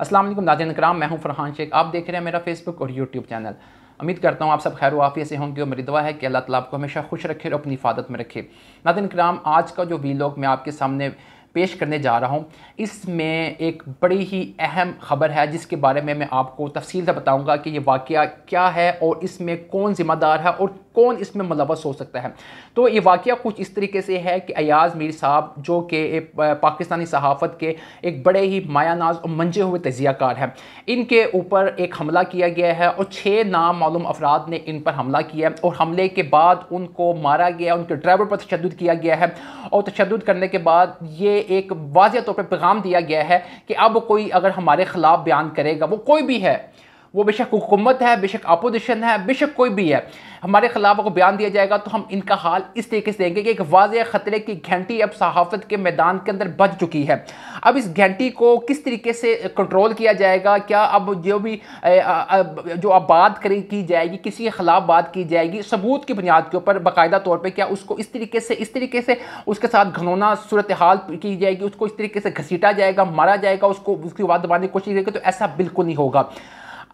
असलम नाजन कराम मैं हूं फरहान शेख आप देख रहे हैं मेरा फेसबुक और यूट्यूब चैनल उम्मीद करता हूं आप सब खैर वाफिया से होंगे और मेरी दुआ है कि अल्लाह ताला आपको हमेशा खुश रखे और अपनी हिफाजत में रखे नाजन कराम आज का जो वीलॉग मैं आपके सामने पेश करने जा रहा हूँ इसमें एक बड़ी ही अहम ख़बर है जिसके बारे में मैं आपको तफसील से बताऊँगा कि ये वाक़ क्या है और इसमें कौन ज़िम्मेदार है और कौन इसमें मुलवस हो सकता है तो ये वाक़ कुछ इस तरीके से है कि अयाज मीर साहब जो कि पाकिस्तानी सहाफ़त के एक बड़े ही मायानाज और मंजे हुए तजियाकार हैं इनके ऊपर एक हमला किया गया है और छः नाम मालूम अफराद ने इन पर हमला किया और हमले के बाद उनको मारा गया उनके ड्राइवर पर तशद किया गया है और तशद करने के बाद ये एक वाजह तौर पर पैगाम दिया गया है कि अब कोई अगर हमारे ख़िलाफ़ बयान करेगा वो कोई भी है वो बेशक हुकूमत है बेशक अपोजिशन है बेशक कोई भी है हमारे खिलाफ को बयान दिया जाएगा तो हम इनका हाल इस तरीके से देंगे कि एक वाज ख़तरे की घंटी अब सहाफ़त के मैदान के अंदर बच चुकी है अब इस घंटी को किस तरीके से कंट्रोल किया जाएगा क्या अब जो भी जो अब बात करी की जाएगी किसी के ख़िलाफ़ बात की जाएगी सबूत की बुनियाद के ऊपर बाकायदा तौर पर क्या उसको इस तरीके से इस तरीके से उसके साथ घनौना सूरत हाल की जाएगी उसको इस तरीके से घसीटा जाएगा मारा जाएगा उसको उसकी बात दबाने की कोशिश करेगी तो ऐसा बिल्कुल नहीं होगा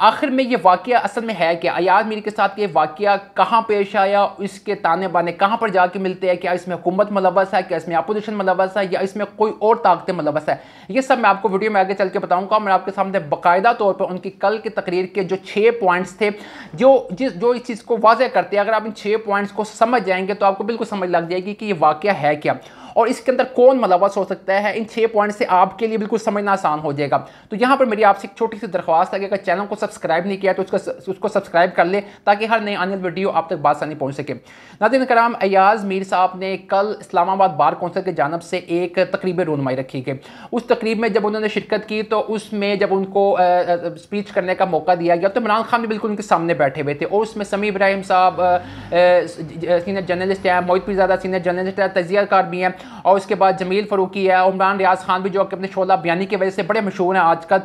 आखिर में ये वाक़ असल में है क्या अयाज मीर के साथ ये वाक़ कहाँ पेश आया इसके ताने बाने कहाँ पर जाके मिलते हैं क्या इसमें हुकूमत मुलवस है क्या इसमें अपोजिशन मुलवस है या इसमें कोई और ताकतें मुलवस है ये सब मैं आपको वीडियो में आगे चल के बताऊँगा मैं आपके सामने बाकायदा तौर पर उनकी कल की तकरीर के जो छः पॉइंट्स थे जो जिस जो इस चीज़ को वाजह करते हैं अगर आप इन छः पॉइंट्स को समझ जाएंगे तो आपको बिल्कुल समझ लग जाएगी कि ये वाक़ है क्या और इसके अंदर कौन मुलवस मतलब हो सकता है इन छः पॉइंट से आपके लिए बिल्कुल समझना आसान हो जाएगा तो यहाँ पर मेरी आपसे एक छोटी सी दरख्वास्त है अगर चैनल को सब्सक्राइब नहीं किया तो उसका उसको सब्सक्राइब कर ले ताकि हर नई आने वीडियो आप तक बासानी पहुँच सके नादिन कराम अयाज मीर साहब ने कल इस्लामाबाद बार कौंसिल की जानब से एक तकरीब रोनमाई रखी गई उस तकरीब में जब उन्होंने शिरकत की तो उसमें जब उनको स्पीच करने का मौका दिया गया तो इमरान खान भी बिल्कुल उनके सामने बैठे हुए थे और उसमें समी इब्राहिम साहब सीनियर जर्नलिस्ट हैं मोहित पीरजादा सीनियर जर्नलिस्ट हैं तजिया कार भी हैं और उसके बाद जमील फ़रूकी है उमरान रियाज खान भी जो कि अपने शोला बयानी की वजह से बड़े मशहूर हैं आजकल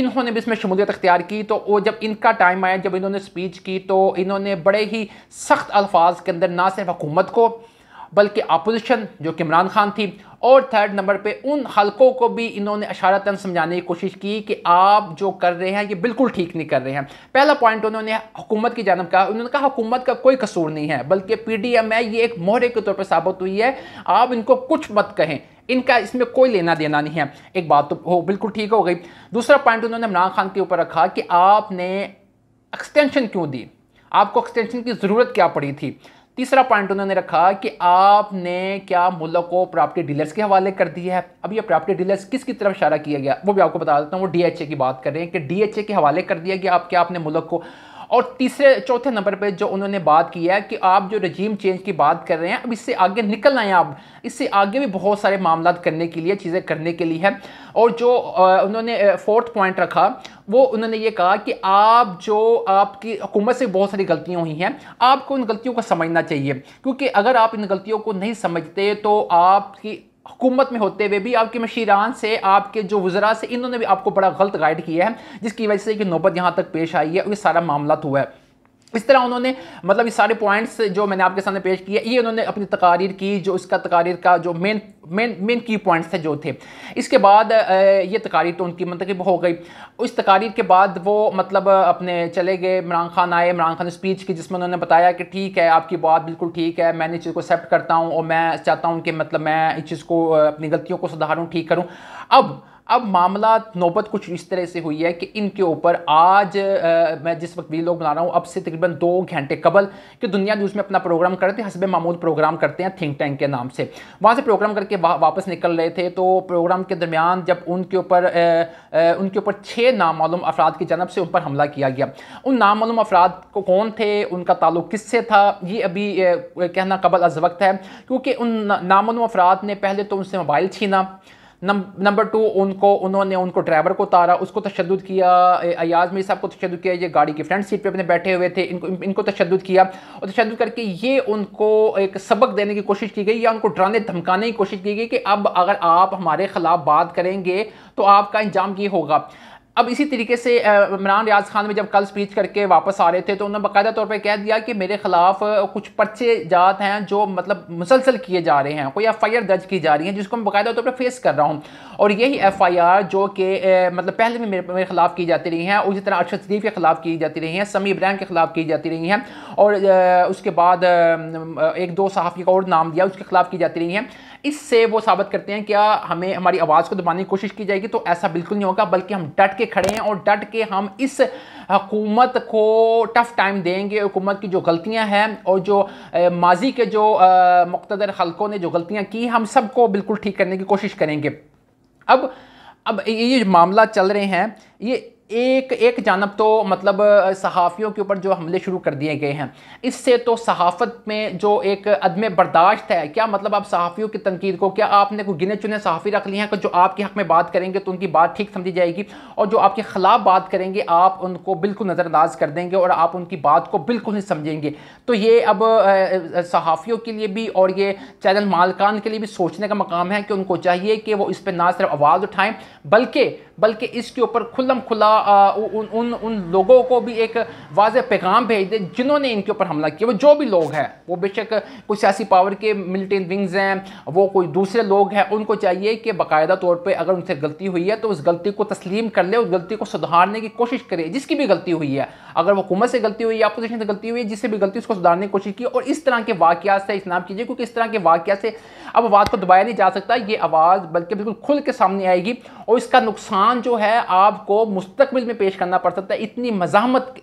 इन्होंने भी इसमें शमूलियत अख्तियार की तो वो जब इनका टाइम आया जब इन्होंने स्पीच की तो इन्होंने बड़े ही सख्त अल्फाज के अंदर ना सिर्फ हुकूमत को बल्कि अपोजिशन जो कि इमरान खान थी और थर्ड नंबर पे उन हलकों को भी इन्होंने अशारतन समझाने की कोशिश की कि आप जो कर रहे हैं ये बिल्कुल ठीक नहीं कर रहे हैं पहला पॉइंट उन्होंने हुकूमत की जानब कहा उन्होंने कहा हुकूमत का कोई कसूर नहीं है बल्कि पी डी एम है ये एक मोहरे के तौर पर साबित हुई है आप इनको कुछ मत कहें इनका इसमें कोई लेना देना नहीं है एक बात तो हो बिल्कुल ठीक हो गई दूसरा पॉइंट उन्होंने इमरान खान के ऊपर रखा कि आपने एक्सटेंशन क्यों दी आपको एक्सटेंशन की ज़रूरत क्या पड़ी थी तीसरा पॉइंट उन्होंने रखा कि आपने क्या मुल्क को प्रॉपर्टी डीलर्स के हवाले कर दिया है अब ये प्रॉपर्टी डीलर्स किसकी तरफ इशारा किया गया वो भी आपको बता देता हूँ वो डीएचए की बात कर रहे हैं कि डीएचए के हवाले कर दिया गया आप क्या आपने मुल्क को और तीसरे चौथे नंबर पर जो उन्होंने बात की है कि आप जो रजीम चेंज की बात कर रहे हैं अब इससे आगे निकलना है आप इससे आगे भी बहुत सारे मामला करने के लिए चीज़ें करने के लिए है और जो उन्होंने फोर्थ पॉइंट रखा वो उन्होंने ये कहा कि आप जो आपकी हुकूमत से बहुत सारी गलतियाँ हुई हैं आपको उन गलतियों को समझना चाहिए क्योंकि अगर आप इन गलतियों को नहीं समझते तो आपकी हुकूमत में होते हुए भी आपके मशीरान से आपके जो वजरा से इन्होंने भी आपको बड़ा गलत गाइड किया है जिसकी वजह से कि नौबत यहाँ तक पेश आई है और ये सारा मामला तो हुआ है इस तरह उन्होंने मतलब ये सारे पॉइंट्स जो मैंने आपके सामने पेश किए ये उन्होंने अपनी तकारीर की जो इसका तकारीर का जो मेन मेन मेन की पॉइंट्स थे जो थे इसके बाद ये तकारीर तो उनकी मंतकब हो गई उस तकारीर के बाद वो मतलब अपने चले गए इमरान खान आए इमरान खान स्पीच की जिसमें उन्होंने बताया कि ठीक है आपकी बात बिल्कुल ठीक है मैंने चीज़ को एक्सेप्ट करता हूँ और मैं चाहता हूँ कि मतलब मैं इस चीज़ को अपनी गलतियों को सुधारूँ ठीक करूँ अब अब मामला नौबत कुछ इस तरह से हुई है कि इनके ऊपर आज आ, मैं जिस वक्त वीडियो बना रहा हूँ अब से तकरीबन दो घंटे कबल कि दुनिया न्यूज़ में अपना प्रोग्राम करते हैं हसब मामूल प्रोग्राम करते हैं थिंक टैंक के नाम से वहाँ से प्रोग्राम करके वा, वापस निकल रहे थे तो प्रोग्राम के दरमियान जब उनके ऊपर उनके ऊपर छः नामालूम अफराद की जनब से उन पर हमला किया गया उन नामालूम अफराद को कौन थे उनका ताल्लुक किससे था ये अभी कहना कबल अज वक्त है क्योंकि उन नामालूम अफराद ने पहले तो उनसे मोबाइल छीना नंबर टू उनको उन्होंने उनको ड्राइवर को उतारा उसको तशद किया अयाज में साहब को तशद किया ये गाड़ी की फ्रंट सीट पे अपने बैठे हुए थे इनको इनको तशद किया और तशद करके ये उनको एक सबक देने की कोशिश की गई या उनको डराने धमकाने की कोशिश की गई कि अब अगर आप हमारे खिलाफ बात करेंगे तो आपका इंजाम ये होगा अब इसी तरीके से इमरान रियाज खान में जब कल स्पीच करके वापस आ रहे थे तो उन्होंने बाकायदा तौर पे कह दिया कि मेरे खिलाफ कुछ पर्चे जात हैं जो मतलब मुसलसल किए जा रहे हैं कोई एफ आई आर दर्ज की जा रही है जिसको मैं बाकायदा तौर पे फेस कर रहा हूँ और यही एफ आई आर जो कि मतलब पहले भी मेरे, मेरे खिलाफ की जाती रही हैं उसी तरह अरशद शरीफ के खिलाफ की जाती रही हैं समी इब्राहिम के खिलाफ की जाती रही हैं और उसके बाद एक दो सहाफ़ी का और नाम दिया उसके खिलाफ की जाती रही हैं इससे वो साबित करते हैं क्या हमें हमारी आवाज़ को दबाने की कोशिश की जाएगी तो ऐसा बिल्कुल नहीं होगा बल्कि हम डट के खड़े हैं और डट के हम इस हकूमत को टफ टाइम देंगे हुकूमत की जो गलतियां हैं और जो माजी के जो मकतदर हलकों ने जो गलतियां की हम सबको बिल्कुल ठीक करने की कोशिश करेंगे अब अब ये मामला चल रहे हैं ये एक एक जानब तो मतलब सहाफ़ियों के ऊपर जो हमले शुरू कर दिए गए हैं इससे तो सहाफ़त में जो एक अदम बर्दाश्त है क्या मतलब आप सहाफ़ियों की तनकीद को क्या आपने कोई गिने चुने सहाफ़ी रख लिए हैं जो आपके हक़ में बात करेंगे तो उनकी बात ठीक समझी जाएगी और जो आपके ख़िलाफ़ बात करेंगे आप उनको बिल्कुल नज़रअंदाज कर देंगे और आप उनकी बात को बिल्कुल नहीं समझेंगे तो ये अब सहाफ़ियों के लिए भी और ये चैनल मालकान के लिए भी सोचने का मकाम है कि उनको चाहिए कि वो इस पर ना सिर्फ आवाज़ उठाएँ बल्कि बल्कि इसके ऊपर खुलम खुला आ, उ, उन उन लोगों को भी एक वाज पैगाम भेज दे जिन्होंने इनके ऊपर हमला किया वो जो भी लोग हैं वो बेशक कोई सियासी पावर के मिलिटेंट विंग्स हैं वो कोई दूसरे लोग हैं उनको चाहिए कि बाकायदा तौर पर अगर उनसे गलती हुई है तो उस गलती को तस्लीम कर ले उस गलती को सुधारने की कोशिश करे जिसकी भी गलती हुई है अगर हुकूमत से गलती हुई है अपोजिशन से गलती हुई है जिससे भी गलती उसको सुधारने की कोशिश की और इस तरह के वाक्य से इस्लाम कीजिए क्योंकि इस तरह के वाक्य से अब आवाज़ को दबाया नहीं जा सकता ये आवाज़ बल्कि बिल्कुल खुल के सामने आएगी और इसका नुकसान नुकसान जो है आपको मुस्तकबिल में पेश करना पड़ सकता है इतनी मजामत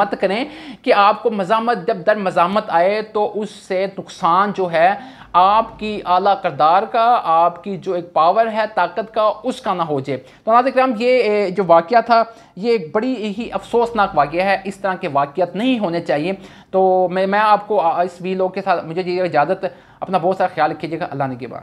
मत करें कि आपको मजामत जब दर मजामत आए तो उससे नुकसान जो है आपकी आला करदार का आपकी जो एक पावर है ताकत का उसका ना हो जाए तो नाज कराम ये जो वाक़ था ये एक बड़ी ही अफसोसनाक वाक़ है इस तरह के वाक़ नहीं होने चाहिए तो मैं मैं आपको इस वी लोग के साथ मुझे ये इजाज़त अपना बहुत सारा ख्याल रखिएगा अल्लाह ने के बाद